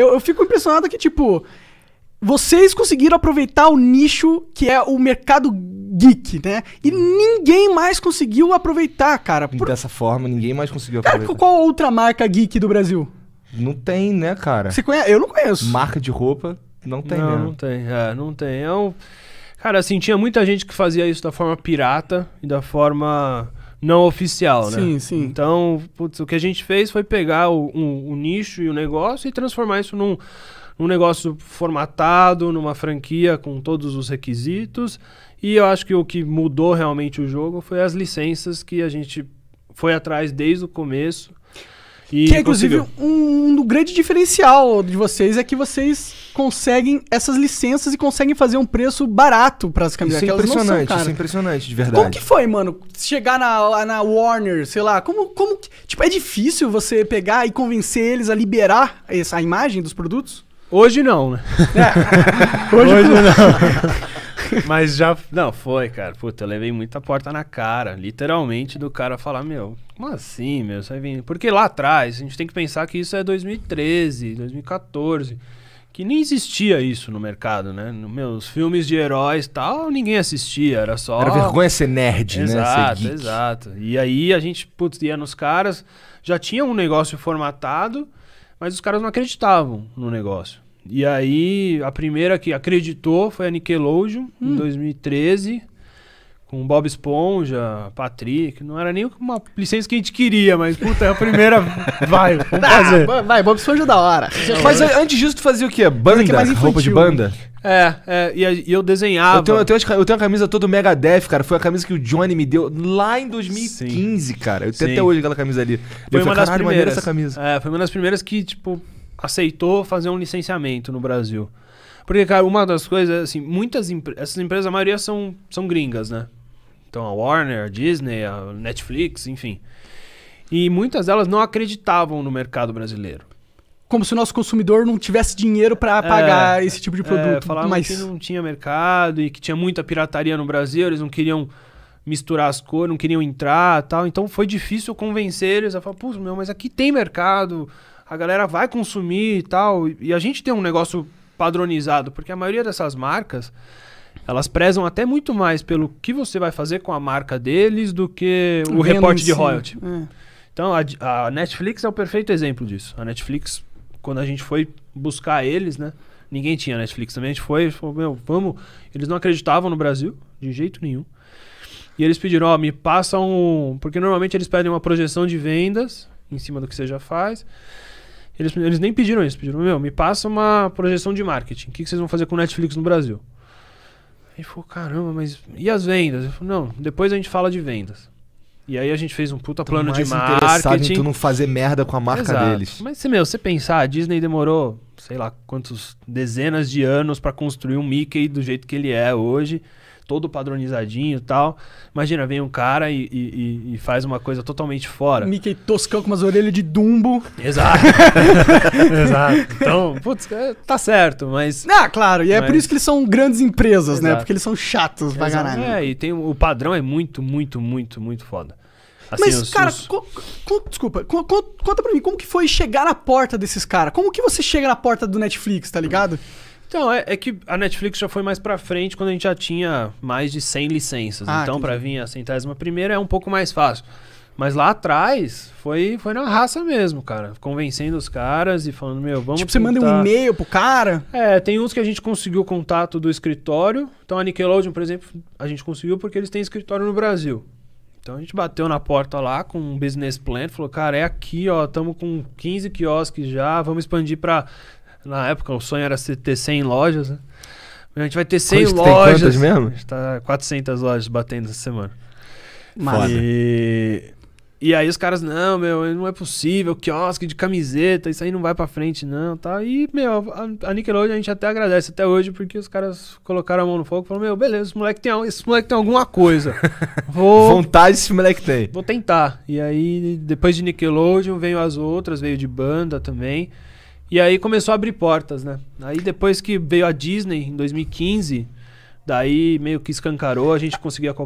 Eu, eu fico impressionado que, tipo, vocês conseguiram aproveitar o nicho que é o mercado geek, né? E hum. ninguém mais conseguiu aproveitar, cara. Por... Dessa forma, ninguém mais conseguiu aproveitar. Cara, qual outra marca geek do Brasil? Não tem, né, cara? Você conhece? Eu não conheço. Marca de roupa, não tem, não, né? Não tem, é, não tem. É um... Cara, assim, tinha muita gente que fazia isso da forma pirata e da forma não oficial, né? Sim, sim. Então, putz, o que a gente fez foi pegar o, um, o nicho e o negócio e transformar isso num, num negócio formatado, numa franquia com todos os requisitos. E eu acho que o que mudou realmente o jogo foi as licenças que a gente foi atrás desde o começo e que é, inclusive, um, um grande diferencial de vocês é que vocês conseguem essas licenças e conseguem fazer um preço barato para as camisas. Isso é impressionante, são, isso é impressionante, de verdade. Como que foi, mano? Chegar na, na Warner, sei lá, como, como que, Tipo, é difícil você pegar e convencer eles a liberar essa a imagem dos produtos? Hoje não, né? É. Hoje, Hoje não. Mas já. Não, foi, cara. Puta, eu levei muita porta na cara. Literalmente, do cara falar: Meu, como assim, meu? Sai vindo. Porque lá atrás, a gente tem que pensar que isso é 2013, 2014. Que nem existia isso no mercado, né? meus filmes de heróis tal, ninguém assistia, era só. Era vergonha ser nerd, né? exato, né? Exato, exato. E aí a gente, putz, ia nos caras, já tinha um negócio formatado, mas os caras não acreditavam no negócio. E aí, a primeira que acreditou foi a Nickelodeon, hum. em 2013, com Bob Esponja, Patrick. Não era nem uma licença que a gente queria, mas puta, é a primeira. vai, vamos ah, fazer. Ah, vai, Bob Esponja é da hora. Mas antes disso, tu fazia o quê? Banda? Que é mais roupa de banda? É, é e, e, eu desenhava. Eu tenho, eu, tenho, eu tenho uma camisa toda Megadeth, cara. Foi a camisa que o Johnny me deu lá em 2015, Sim. cara. Eu tenho Sim. até hoje aquela camisa ali. Foi eu uma falei, das primeiras. essa camisa. É, foi uma das primeiras que, tipo, aceitou fazer um licenciamento no Brasil. Porque, cara, uma das coisas, assim, muitas essas empresas, a maioria são, são gringas, né? Então a Warner, a Disney, a Netflix, enfim. E muitas delas não acreditavam no mercado brasileiro. Como se o nosso consumidor não tivesse dinheiro para é, pagar esse tipo de é, produto. É, falavam mas... que não tinha mercado e que tinha muita pirataria no Brasil, eles não queriam misturar as cores, não queriam entrar tal. Então foi difícil convencer eles a falar, putz, meu, mas aqui tem mercado, a galera vai consumir e tal. E a gente tem um negócio padronizado, porque a maioria dessas marcas, elas prezam até muito mais pelo que você vai fazer com a marca deles do que o, o reporte de royalty. É. Então, a, a, Netflix é o perfeito exemplo disso. A Netflix, quando a gente foi buscar eles, né? Ninguém tinha Netflix também. A gente foi, falou, meu, vamos. Eles não acreditavam no Brasil, de jeito nenhum. E eles pediram, ó, oh, me passa um. Porque normalmente eles pedem uma projeção de vendas em cima do que você já faz. Eles, eles nem pediram isso, pediram, meu, me passa uma projeção de marketing. O que, que vocês vão fazer com o Netflix no Brasil? Aí falou, caramba, mas e as vendas? Eu falei, não, depois a gente fala de vendas. E aí a gente fez um puta plano de marketing. Em tu não fazer merda com a marca Exato. deles. Mas, meu, você pensar, a Disney demorou, sei lá, quantos dezenas de anos para construir um Mickey do jeito que ele é hoje todo padronizadinho e tal. Imagina, vem um cara e, e, e faz uma coisa totalmente fora. Mickey toscão com umas orelhas de dumbo. Exato. Exato. Então, putz, é, tá certo, mas. Ah, claro. E mas... é por isso que eles são grandes empresas, né? Exato. né? Porque eles são chatos pra caralho. É, e tem, o padrão é muito, muito, muito, muito foda. Assim, Mas, os, cara, os... Co, co, desculpa, co, conta pra mim, como que foi chegar na porta desses caras? Como que você chega na porta do Netflix, tá ligado? Hum. Então, é, é, que a Netflix já foi mais pra frente quando a gente já tinha mais de 100 licenças. Ah, então, para vir a centésima primeira é um pouco mais fácil. Mas lá atrás foi, foi na raça mesmo, cara. Convencendo os caras e falando, meu, vamos. Tipo, tentar. você manda um e-mail pro cara? É, tem uns que a gente conseguiu contato do escritório. Então a Nickelodeon, por exemplo, a gente conseguiu porque eles têm escritório no Brasil. Então a gente bateu na porta lá com um business plan, falou, cara, é aqui, ó, estamos com 15 quiosques já, vamos expandir para na época o sonho era ter 100 lojas, né? A gente vai ter 100 lojas. Tem quantas mesmo? A gente tá 400 lojas batendo essa semana. Mas... E... e aí os caras, não, meu, não é possível, quiosque de camiseta, isso aí não vai pra frente, não, tá? E, meu, a, a Nickelodeon a gente até agradece até hoje, porque os caras colocaram a mão no fogo e falaram, meu, beleza, esse moleque tem, esse moleque tem alguma coisa. Vou... Vontade esse moleque tem. Vou tentar. E aí, depois de Nickelodeon, veio as outras, veio de banda também. E aí começou a abrir portas, né? Aí depois que veio a Disney, em 2015, daí meio que escancarou, a gente conseguia qualquer